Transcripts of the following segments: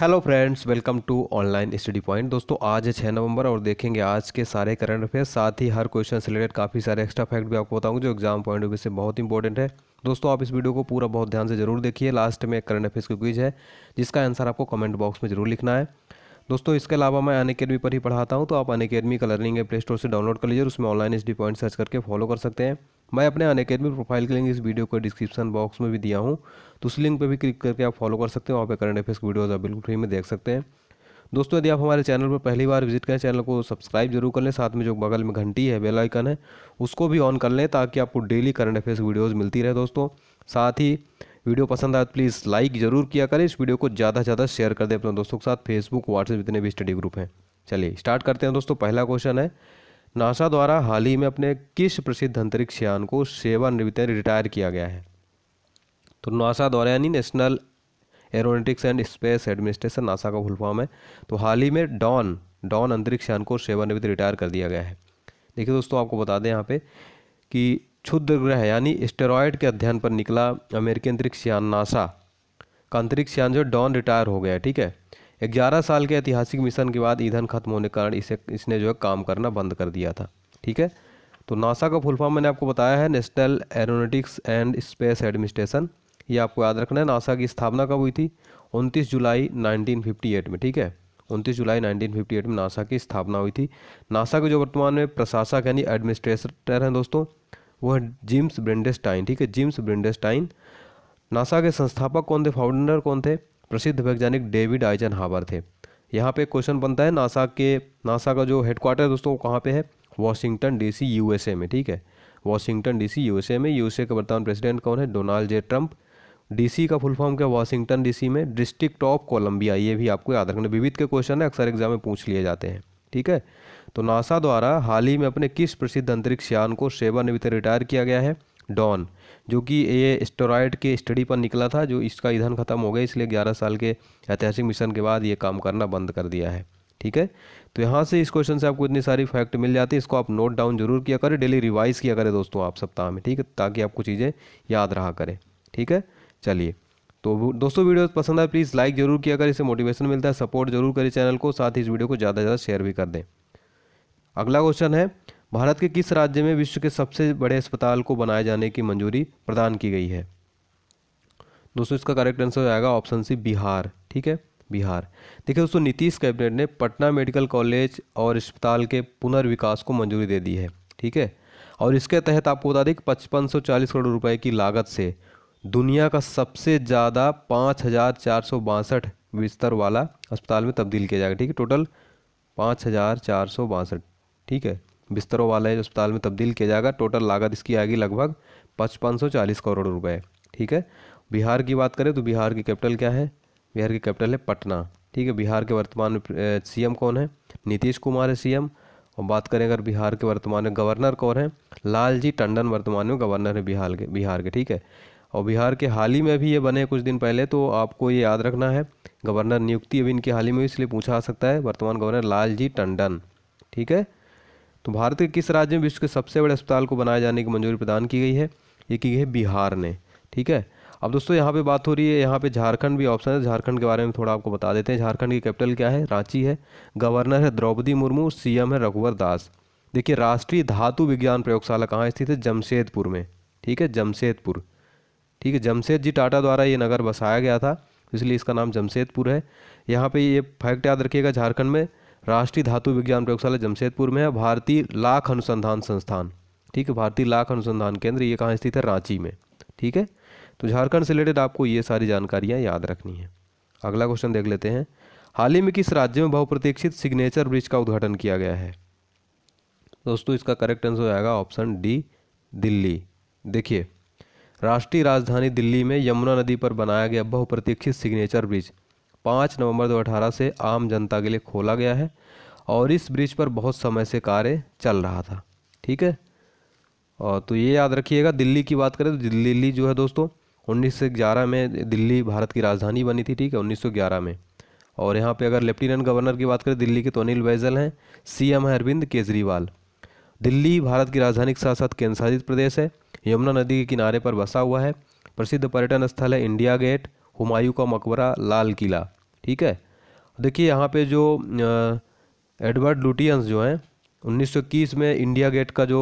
hello friends welcome to online study point दोस्तों आज है छः नवंबर और देखेंगे आज के सारे करंट अफेयर साथ ही हर क्वेश्चन से रिलेटेड काफ़ी सारे एक्स्ट्रा फैक्ट भी आपको बताऊंगा जो एग्जाम पॉइंट ऑफ व्यू से बहुत इंपॉर्टेंट है दोस्तों आप इस वीडियो को पूरा बहुत ध्यान से जरूर देखिए लास्ट में करंट अफेयर्स की क्विज है जिसका आंसर आपको कमेंट बॉक्स में जरूर लिखना है दोस्तों इसके अलावा मैं अन अकेडमी पर ही पढ़ाता हूँ तो आप अन अकेडमी का लर्निंग प्ले स्टोर से डाउनलोड कर लीजिए उसमें ऑनलाइन एस पॉइंट सर्च करके फॉलो कर सकते हैं मैं अपने अन अकेडमी प्रोफाइल के लिंक इस वीडियो को डिस्क्रिप्शन बॉक्स में भी दिया हूँ तो उस लिंक पर भी क्लिक करके आप फॉलो कर सकते हैं वहाँ पर करंट अफेयर्स वीडियोज़ आप बिल्कुल फ्री में देख सकते हैं दोस्तों यदि आप हमारे चैनल पर पहली बार विजिट करें चैनल को सब्सक्राइब जरूर कर लें साथ में जो बगल में घंटी है बेल आइकन है उसको भी ऑन कर लें ताकि आपको डेली करंट अफेयर्स वीडियोज़ मिलती रहे दोस्तों साथ ही वीडियो पसंद आया तो प्लीज़ लाइक जरूर किया करें इस वीडियो को ज़्यादा से ज़्यादा शेयर कर दें अपने दोस्तों के साथ फेसबुक व्हाट्सएप जितने भी स्टडी ग्रुप हैं चलिए स्टार्ट करते हैं दोस्तों पहला क्वेश्चन है नासा द्वारा हाल ही में अपने किस प्रसिद्ध अंतरिक्ष यान को सेवानिवृत्त रिटायर किया गया है तो नासा द्वारा यानी National Aeronautics and Space Administration NASA का फुलफॉर्म है तो हाल ही में डॉन डॉन अंतरिक्ष यान को सेवानिवृत्त रिटायर कर दिया गया है देखिए दोस्तों आपको बता दें यहाँ पे कि क्षुद्र ग्रह यानी स्टेरॉयड के अध्ययन पर निकला अमेरिकी अंतरिक्ष यान नासा का अंतरिक्ष यान जो डॉन रिटायर हो गया ठीक है ग्यारह साल के ऐतिहासिक मिशन के बाद ईंधन खत्म होने के कारण इसे इसने जो है काम करना बंद कर दिया था ठीक है तो नासा का फुल फॉर्म मैंने आपको बताया है National Aeronautics and Space Administration ये आपको याद रखना है नासा की स्थापना कब हुई थी 29 जुलाई 1958 में ठीक है 29 जुलाई 1958 में नासा की स्थापना हुई थी नासा के जो वर्तमान में प्रशासक यानी एडमिनिस्ट्रेटर हैं दोस्तों वो है जिम्स ब्रेंडेस्टाइन ठीक है जिम्स ब्रेंडेस्टाइन नासा के संस्थापक कौन थे फाउंडर कौन थे प्रसिद्ध वैज्ञानिक डेविड आइजन हावर थे यहाँ पे क्वेश्चन बनता है नासा के नासा का जो हेडक्वार्टर है दोस्तों कहाँ पे है वॉशिंगटन डीसी यूएसए में ठीक है वॉशिंगटन डीसी यूएसए में यूएसए का वर्तमान प्रेसिडेंट कौन है डोनाल्ड जे ट्रंप डीसी का फुल फॉर्म क्या वॉशिंगटन डीसी में डिस्ट्रिक्ट ऑफ कोलंबिया ये भी आपको याद रखना विविध के क्वेश्चन है अक्सर एग्जाम में पूछ लिए जाते हैं ठीक है तो नासा द्वारा हाल ही में अपने किस प्रसिद्ध अंतरिक्ष यान को सेवानिवृत्त तो रिटायर किया गया है डॉन जो कि ये एस्टोराइड के स्टडी पर निकला था जो इसका ईंधन खत्म हो गया इसलिए 11 साल के ऐतिहासिक मिशन के बाद ये काम करना बंद कर दिया है ठीक है तो यहाँ से इस क्वेश्चन से आपको इतनी सारी फैक्ट मिल जाती है इसको आप नोट डाउन जरूर किया करें डेली रिवाइज किया करें दोस्तों आप सप्ताह में ठीक है ताकि आपको चीज़ें याद रहा करें ठीक है चलिए तो दोस्तों वीडियो पसंद आए प्लीज़ लाइक जरूर किया अगर इसे मोटिवेशन मिलता है सपोर्ट जरूर करें चैनल को साथ ही इस वीडियो को ज़्यादा से ज़्यादा शेयर भी कर दें अगला क्वेश्चन है भारत के किस राज्य में विश्व के सबसे बड़े अस्पताल को बनाए जाने की मंजूरी प्रदान की गई है दोस्तों इसका करेक्ट आंसर हो जाएगा ऑप्शन सी बिहार ठीक है बिहार देखिए दोस्तों नीतीश कैबिनेट ने पटना मेडिकल कॉलेज और अस्पताल के पुनर्विकास को मंजूरी दे दी है ठीक है और इसके तहत आपको बता दें कि पचपन करोड़ रुपए की लागत से दुनिया का सबसे ज़्यादा पाँच हज़ार चार सौ बासठ बिस्तर वाला अस्पताल में तब्दील किया जाएगा ठीक है टोटल पाँच हज़ार चार सौ बासठ ठीक है बिस्तरों वाले अस्पताल में तब्दील किया जाएगा टोटल लागत इसकी आएगी लगभग पचपन सौ चालीस करोड़ रुपए ठीक है बिहार की बात करें तो बिहार की कैपिटल क्या है बिहार की कैपिटल है पटना ठीक है बिहार के वर्तमान सी कौन है नीतीश कुमार है सी और बात करें अगर बिहार के वर्तमान में गवर्नर कौन है लालजी टंडन वर्तमान में गवर्नर है बिहार के बिहार के ठीक है और बिहार के हाल ही में भी ये बने कुछ दिन पहले तो आपको ये याद रखना है गवर्नर नियुक्ति अभी इनके हाल ही में इसलिए पूछा आ सकता है वर्तमान गवर्नर लालजी टंडन ठीक है तो भारत के किस राज्य में विश्व के सबसे बड़े अस्पताल को बनाए जाने की मंजूरी प्रदान की गई है ये की गई है बिहार ने ठीक है अब दोस्तों यहाँ पे बात हो रही है यहाँ पे झारखंड भी ऑप्शन है झारखंड के बारे में थोड़ा आपको बता देते हैं झारखंड की कैपिटल क्या है रांची है गवर्नर है द्रौपदी मुर्मू सीएम है रघुवर दास देखिए राष्ट्रीय धातु विज्ञान प्रयोगशाला कहाँ स्थित है जमशेदपुर में ठीक है जमशेदपुर ठीक है जमशेद जी टाटा द्वारा ये नगर बसाया गया था इसलिए इसका नाम जमशेदपुर है यहाँ पे ये फैक्ट याद रखिएगा झारखंड में राष्ट्रीय धातु विज्ञान प्रयोगशाला जमशेदपुर में है भारतीय लाख अनुसंधान संस्थान ठीक है भारतीय लाख अनुसंधान केंद्र ये कहाँ स्थित है रांची में ठीक है तो झारखंड से रिलेटेड आपको ये सारी जानकारियाँ याद रखनी है अगला क्वेश्चन देख लेते हैं हाल ही में किस राज्य में बहुप्रतीक्षित सिग्नेचर ब्रिज का उद्घाटन किया गया है दोस्तों इसका करेक्ट आंसर हो जाएगा ऑप्शन डी दिल्ली देखिए राष्ट्रीय राजधानी दिल्ली में यमुना नदी पर बनाया गया बहुप्रतीक्षित सिग्नेचर ब्रिज पाँच नवंबर दो से आम जनता के लिए खोला गया है और इस ब्रिज पर बहुत समय से कार्य चल रहा था ठीक है और तो ये याद रखिएगा दिल्ली की बात करें तो दिल्ली जो है दोस्तों ग्यारह में दिल्ली भारत की राजधानी बनी थी ठीक है ग्यारह में और यहाँ पे अगर लेफ्टिनेंट गवर्नर की बात करें दिल्ली के तो अनिल बैजल हैं सीएम है अरविंद केजरीवाल दिल्ली भारत की राजधानी के साथ साथ केंद्रशासित प्रदेश है यमुना नदी के किनारे पर बसा हुआ है प्रसिद्ध पर्यटन स्थल है इंडिया गेट हुमायूं का मकबरा लाल किला ठीक है देखिए यहाँ पे जो एडवर्ड लुटियंस जो हैं 1921 में इंडिया गेट का जो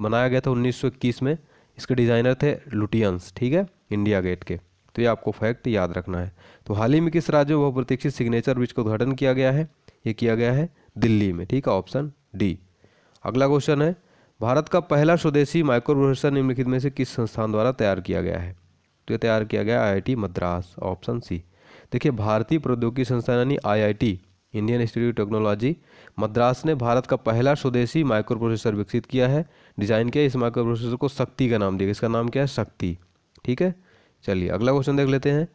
बनाया गया था 1921 में इसके डिज़ाइनर थे लुटियंस ठीक है इंडिया गेट के तो ये आपको फैक्ट याद रखना है तो हाल ही में किस राज्य में बहुप्रतीक्षित सिग्नेचर ब्रिज का उद्घाटन किया गया है ये किया गया है दिल्ली में ठीक है ऑप्शन डी अगला क्वेश्चन है भारत का पहला स्वदेशी माइक्रोप्रोसेसर निम्नलिखित में से किस संस्थान द्वारा तैयार किया गया है तो ये तैयार किया गया आईआईटी मद्रास ऑप्शन सी देखिए भारतीय प्रौद्योगिकी संस्थान यानी IIT Indian institute technology Madras ने भारत का पहला स्वदेशी माइक्रो प्रोसेसर विकसित किया है डिज़ाइन किया इस माइक्रो प्रोसेसर को शक्ति का नाम दिया इसका नाम क्या है शक्ति ठीक है चलिए अगला क्वेश्चन देख लेते हैं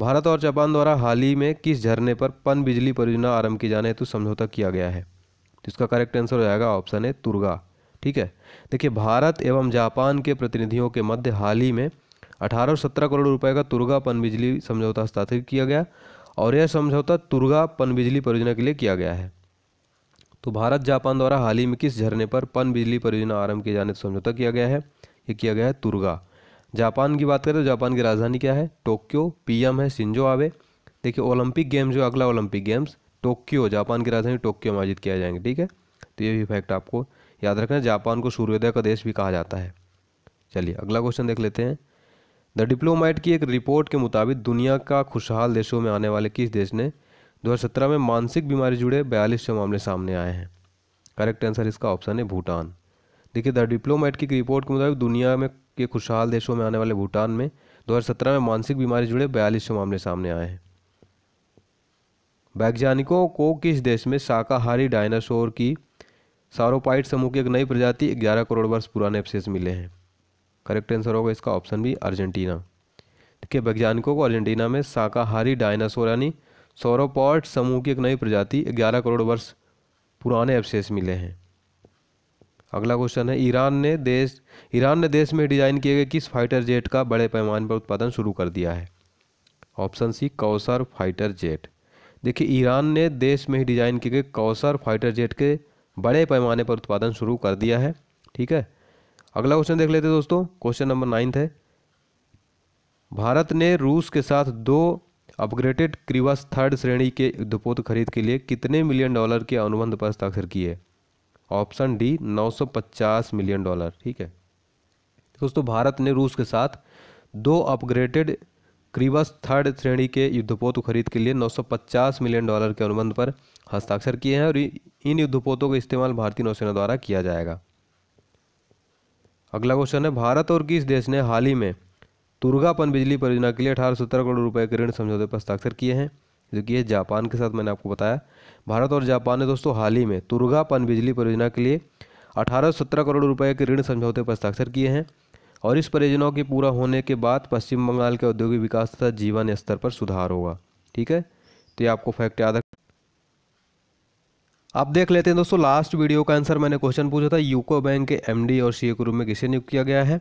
भारत और जापान द्वारा हाल ही में किस झरने पर पन बिजली परियोजना आरंभ की जाने हेतु समझौता किया गया है जिसका करेक्ट आंसर हो जाएगा ऑप्शन है तुर्गा ठीक है देखिए भारत एवं जापान के प्रतिनिधियों के मध्य हाल ही में अठारह सत्रह करोड़ रुपए का तुर्गा पनबिजली समझौता हस्ताक्षरित किया गया और यह समझौता तुर्गा पनबिजली परियोजना के लिए किया गया है तो भारत जापान द्वारा हाल ही में किस झरने पर पन बिजली परियोजना आरंभ किए जाने का समझौता किया गया है ये किया गया है तुर्गा जापान की बात करें तो जापान की राजधानी क्या है टोक्यो पीएम है सिंजो आवे देखिए ओलंपिक गेम्स जो अगला ओलंपिक गेम्स टोक्यो जापान की राजधानी टोक्यो में आयोजित किया जाएंगे ठीक है तो ये भी फैक्ट आपको याद रखना जापान को सूर्योदय का देश भी कहा जाता है चलिए अगला क्वेश्चन देख लेते हैं द डिप्लोमाइट की एक रिपोर्ट के मुताबिक दुनिया का खुशहाल देशों में आने वाले किस देश ने 2017 में मानसिक बीमारी जुड़े बयालीस मामले सामने आए हैं करेक्ट आंसर इसका ऑप्शन है भूटान देखिए द डिप्लोमाइट की रिपोर्ट के मुताबिक दुनिया में के खुशहाल देशों में आने वाले भूटान में 2017 में मानसिक बीमारी जुड़े बयालीस मामले सामने आए हैं वैज्ञानिकों को किस देश में शाकाहारी डायनासोर की सारोपाइट समूह की एक नई प्रजाति ग्यारह करोड़ वर्ष पुराने अवशेष मिले हैं करेक्ट आंसर होगा इसका ऑप्शन बी अर्जेंटीना ठीक है वैज्ञानिकों को अर्जेंटीना में शाकाहारी डायनासोर यानी सौरोपॉट समूह की एक नई प्रजाति ग्यारह करोड़ वर्ष पुराने अवशेष मिले हैं अगला क्वेश्चन है ईरान ने देश ईरान ने देश में डिजाइन किए गए किस फाइटर जेट का बड़े पैमाने पर उत्पादन शुरू कर दिया है option C Kowsar fighter jet देखिए ईरान ने देश में ही डिजाइन किए गए कौसर फाइटर जेट के बड़े पैमाने पर उत्पादन शुरू कर दिया है ठीक है अगला क्वेश्चन देख लेते दोस्तों क्वेश्चन नंबर नाइन्थ है भारत ने रूस के साथ दो अपग्रेडेड क्रिवास थर्ड श्रेणी के युद्धपोत खरीद के लिए कितने मिलियन डॉलर के अनुबंध पर हस्ताक्षर किए ऑप्शन डी 950 मिलियन डॉलर ठीक है दोस्तों भारत ने रूस के साथ दो अपग्रेडेड क्रिवास थर्ड श्रेणी के युद्धपोत खरीद के लिए 950 मिलियन डॉलर के अनुबंध पर हस्ताक्षर किए हैं और इन युद्धपोतों का इस्तेमाल भारतीय नौसेना द्वारा किया जाएगा अगला क्वेश्चन है भारत और किस देश ने हाल ही में तुर्गा पन बिजली परियोजना के लिए अठारह सत्रह करोड़ रुपए के ऋण समझौते पर हस्ताक्षर किए हैं जो कि जापान के साथ मैंने आपको बताया भारत और जापान ने दोस्तों हाल ही में तुर्गा पन बिजली परियोजना के लिए अठारह सत्रह करोड़ रुपए के ऋण समझौते पर हस्ताक्षर किए हैं और इस परियोजनाओं के पूरा होने के बाद पश्चिम बंगाल के औद्योगिक विकास तथा जीवन स्तर पर सुधार होगा ठीक है तो ये आपको फैक्ट याद आप देख लेते हैं दोस्तों लास्ट वीडियो का आंसर मैंने क्वेश्चन पूछा था यूको बैंक के एमडी और सीए के रूप में किसे नियुक्त किया गया है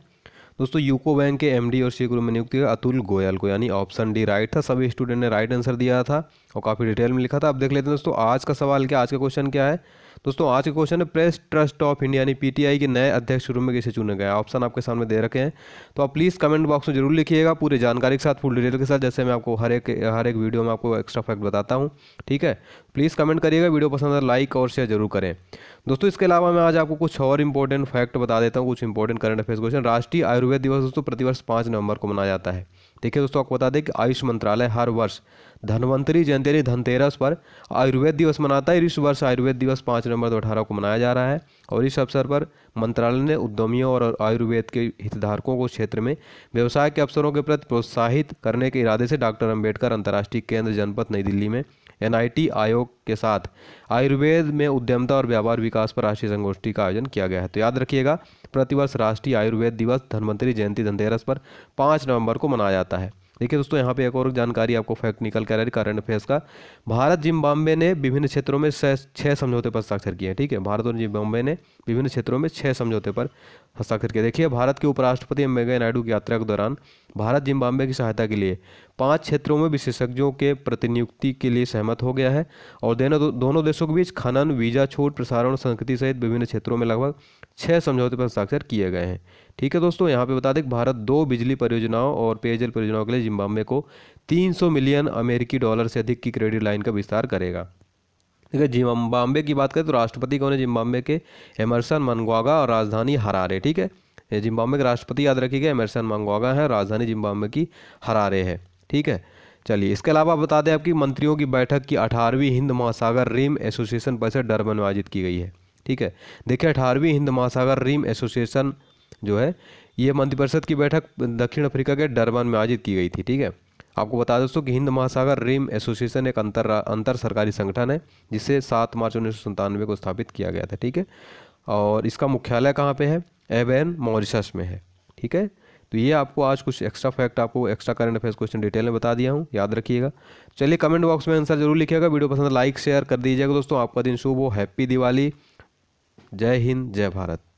दोस्तों यूको बैंक के एमडी और सी ग्रुप में नियुक्त किया अतुल गोयल को यानी ऑप्शन डी राइट था सभी स्टूडेंट ने राइट आंसर दिया था और काफ़ी डिटेल में लिखा था आप देख लेते हैं दोस्तों आज का सवाल क्या आज का क्वेश्चन क्या है दोस्तों आज का क्वेश्चन है प्रेस ट्रस्ट ऑफ इंडिया यानी पीटीआई के नए अध्यक्ष शुरू में किसे चुने गए ऑप्शन आपके सामने दे रखे हैं तो आप प्लीज़ कमेंट बॉक्स में जरूर लिखिएगा पूरी जानकारी के साथ फुल डिटेल के साथ जैसे मैं आपको हर एक हर एक वीडियो में आपको एक्स्ट्रा फैक्ट बताता हूँ ठीक है प्लीज़ कमेंट करिएगा वीडियो पसंद है लाइक तो और शेयर जरूर करें दोस्तों इसके अलावा मैं आज आपको कुछ और इंपॉर्टेंट फैक्ट बता देता हूँ कुछ इंपॉर्टेंट करंट अफेयर्स क्वेश्चन राष्ट्रीय आयुर्वेद दिवस दोस्तों प्रतिवर्ष पाँच नवंबर को मनाया जाता है देखिए दोस्तों आपको बता दें कि आयुष मंत्रालय हर वर्ष धनवंतरी जयंती धनतेरस पर आयुर्वेद दिवस मनाता है इस वर्ष आयुर्वेद दिवस पाँच नवंबर दो अठारह को मनाया जा रहा है और इस अवसर पर मंत्रालय ने उद्यमियों और आयुर्वेद के हितधारकों को क्षेत्र में व्यवसाय के अवसरों के प्रति प्रोत्साहित करने के इरादे से डॉक्टर अम्बेडकर अंतर्राष्ट्रीय केंद्र जनपद नई दिल्ली में एनआईटी आयोग के साथ आयुर्वेद में उद्यमता और व्यापार विकास पर राष्ट्रीय संगोष्ठी का आयोजन किया गया है तो याद रखिएगा प्रतिवर्ष राष्ट्रीय आयुर्वेद दिवस धनवंतरी जयंती धनतेरस पर पाँच नवंबर को मनाया जाता है देखिए दोस्तों यहाँ पे एक और जानकारी आपको फैक्ट निकल कर रही करंट अफेयर्स का भारत जिम्बाब्वे ने विभिन्न क्षेत्रों में छः समझौते पर हस्ताक्षर किए हैं ठीक है भारत और जिम्बाब्वे ने विभिन्न क्षेत्रों में छः समझौते पर हस्ताक्षर किए देखिए भारत के उपराष्ट्रपति एम वेंकैया नायडू की यात्रा के दौरान भारत जिम्बाब्वे की सहायता के लिए पांच क्षेत्रों में विशेषज्ञों के प्रतिनियुक्ति के लिए सहमत हो गया है और दोनों दोनों देशों के बीच खनन वीजा छूट प्रसारण संस्कृति सहित विभिन्न क्षेत्रों में लगभग छः समझौते पर हस्ताक्षर किए गए हैं ठीक है दोस्तों यहाँ पे बता दें भारत दो बिजली परियोजनाओं और पेयजल परियोजनाओं के लिए जिम्बाब्वे को तीन मिलियन अमेरिकी डॉलर से अधिक की क्रेडिट लाइन का विस्तार करेगा ठीक है जिम्बाब्वे की बात करें तो राष्ट्रपति कौन है जिम्बाब्वे के एमरसन मनगवागा और राजधानी हरारे ठीक है जिम्बाब्वे के राष्ट्रपति याद रखिएगा एमरसन मंगवागा है राजधानी जिम्बाब्वे की हरारे है ठीक है चलिए इसके अलावा बता दें आपकी मंत्रियों की बैठक की अठारहवीं हिंद महासागर रिम एसोसिएशन परिषद डरबन में आयोजित की गई है ठीक है देखिए अठारहवीं हिंद महासागर रिम एसोसिएशन जो है ये मंत्रिपरिषद की बैठक दक्षिण अफ्रीका के डरबन में आयोजित की गई थी ठीक है आपको बता दोस्तों कि हिंद महासागर रिम एसोसिएशन एक अंतर अंतर सरकारी संगठन है जिसे सात मार्च उन्नीस को स्थापित किया गया था ठीक है और इसका मुख्यालय कहाँ पर है एवेन मॉरिशस में है ठीक है तो ये आपको आज कुछ एक्स्ट्रा फैक्ट आपको extra current affairs question detail में बता दिया हूँ याद रखिएगा चलिए कमेंट बॉक्स में आंसर जरूर लिखिएगा वीडियो पसंद लाइक शेयर कर दीजिएगा दोस्तों आपका दिन शुभ हो हैप्पी दिवाली जय हिंद जय भारत